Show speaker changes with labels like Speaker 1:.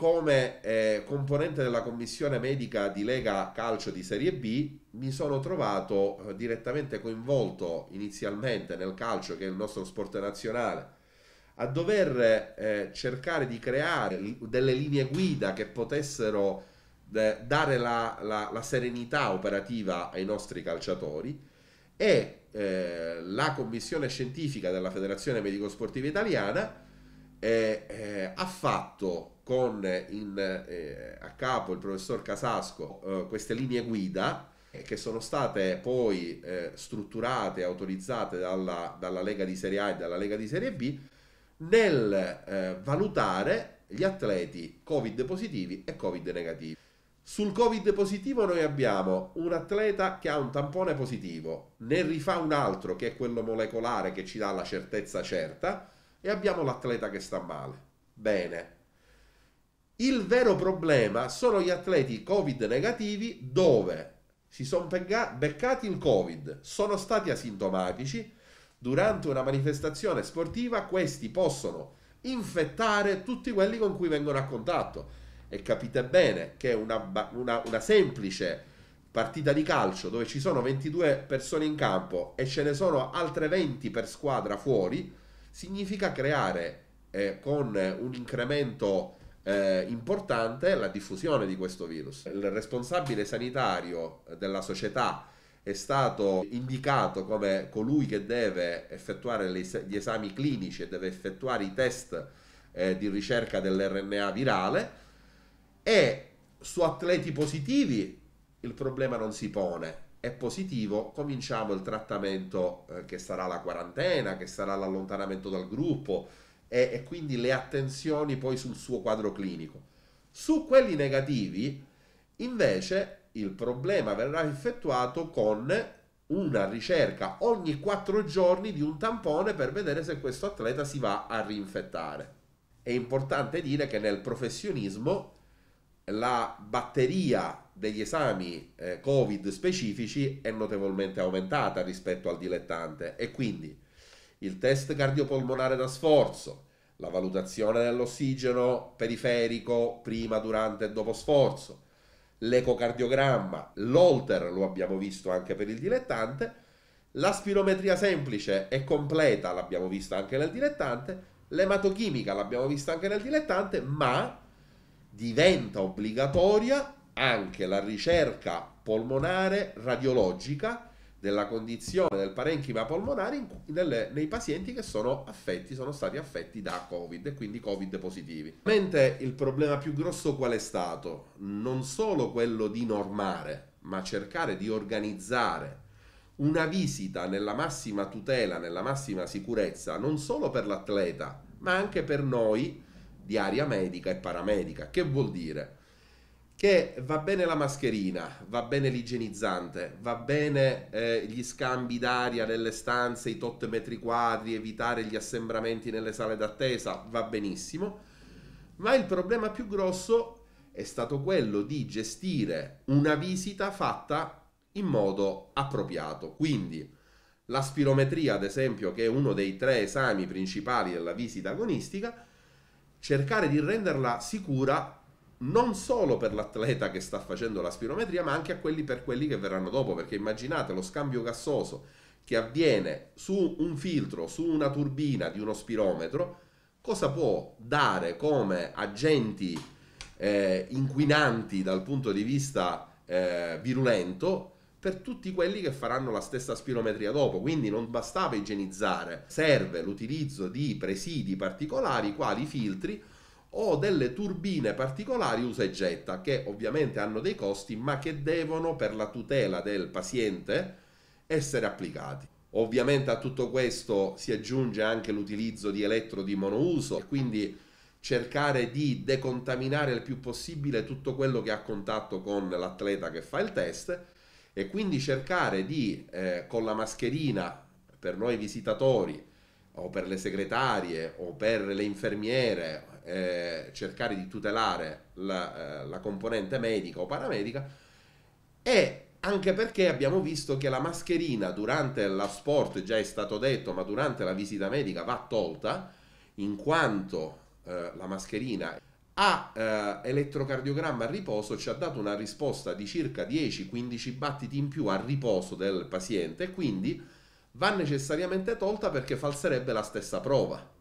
Speaker 1: come eh, componente della commissione medica di Lega Calcio di Serie B mi sono trovato eh, direttamente coinvolto inizialmente nel calcio che è il nostro sport nazionale a dover eh, cercare di creare delle linee guida che potessero eh, dare la, la, la, serenità operativa ai nostri calciatori e eh, la commissione scientifica della Federazione Medico Sportiva Italiana eh, eh, ha fatto con in, eh, a capo il professor Casasco eh, queste linee guida eh, che sono state poi eh, strutturate e autorizzate dalla, dalla, Lega di Serie A e dalla Lega di Serie B nel valutare gli atleti Covid positivi e Covid negativi. Sul Covid positivo noi abbiamo un atleta che ha un tampone positivo, ne rifà un altro che è quello molecolare che ci dà la certezza certa e abbiamo l'atleta che sta male. Bene. Il vero problema sono gli atleti Covid negativi dove si sono beccati il Covid, sono stati asintomatici, durante una manifestazione sportiva questi possono infettare tutti quelli con cui vengono a contatto. E capite bene che una, una, una semplice partita di calcio dove ci sono 22 persone in campo e ce ne sono altre 20 per squadra fuori, significa creare eh, con un incremento eh, importante la diffusione di questo virus. Il responsabile sanitario della società è stato indicato come colui che deve effettuare gli esami clinici e deve effettuare i test eh, di ricerca dell'RNA virale e su atleti positivi il problema non si pone è positivo, cominciamo il trattamento eh, che sarà la quarantena, che sarà l'allontanamento dal gruppo e, e quindi le attenzioni poi sul suo quadro clinico. Su quelli negativi, invece, il problema verrà effettuato con una ricerca ogni 4 giorni di un tampone per vedere se questo atleta si va a rinfettare. È importante dire che nel professionismo la batteria degli esami eh, Covid specifici è notevolmente aumentata rispetto al dilettante e quindi il test cardiopolmonare da sforzo, la valutazione dell'ossigeno periferico prima, durante e dopo sforzo, l'ecocardiogramma, l'olter lo abbiamo visto anche per il dilettante, la spirometria semplice e completa l'abbiamo vista anche nel dilettante, l'ematochimica l'abbiamo vista anche nel dilettante, ma diventa obbligatoria anche la ricerca polmonare radiologica della condizione del parenchima polmonare in, nelle, nei pazienti che sono affetti, sono stati affetti da Covid e quindi Covid positivi. Ovviamente il problema più grosso qual è stato? Non solo quello di normare, ma cercare di organizzare una visita nella massima tutela, nella massima sicurezza, non solo per l'atleta, ma anche per noi di aria medica e paramedica. Che vuol dire? Che va bene la mascherina, va bene l'igienizzante, va bene eh, gli scambi d'aria nelle stanze, i tot metri quadri, evitare gli assembramenti nelle sale d'attesa, va benissimo. Ma il problema più grosso è stato quello di gestire una visita fatta in modo appropriato. Quindi la spirometria, ad esempio, che è uno dei tre esami principali della visita agonistica, cercare di renderla sicura non solo per l'atleta che sta facendo la spirometria, ma anche quelli per quelli che verranno dopo, perché immaginate lo scambio gassoso che avviene su un filtro, su una turbina di uno spirometro, cosa può dare come agenti eh, inquinanti dal punto di vista eh, virulento per tutti quelli che faranno la stessa spirometria dopo, quindi non bastava igienizzare, serve l'utilizzo di presidi particolari quali filtri o delle turbine particolari usa e getta che ovviamente hanno dei costi ma che devono per la tutela del paziente essere applicati. Ovviamente a tutto questo si aggiunge anche l'utilizzo di elettrodi monouso e quindi cercare di decontaminare il più possibile tutto quello che ha contatto con l'atleta che fa il test e quindi cercare di eh, con la mascherina per noi visitatori o per le segretarie o per le infermiere eh, cercare di tutelare la, eh, la componente medica o paramedica e anche perché abbiamo visto che la mascherina durante la sport già è stato detto ma durante la visita medica va tolta in quanto eh, la mascherina a eh, elettrocardiogramma a riposo ci ha dato una risposta di circa 10-15 battiti in più a riposo del paziente, quindi va necessariamente tolta perché falserebbe la stessa prova.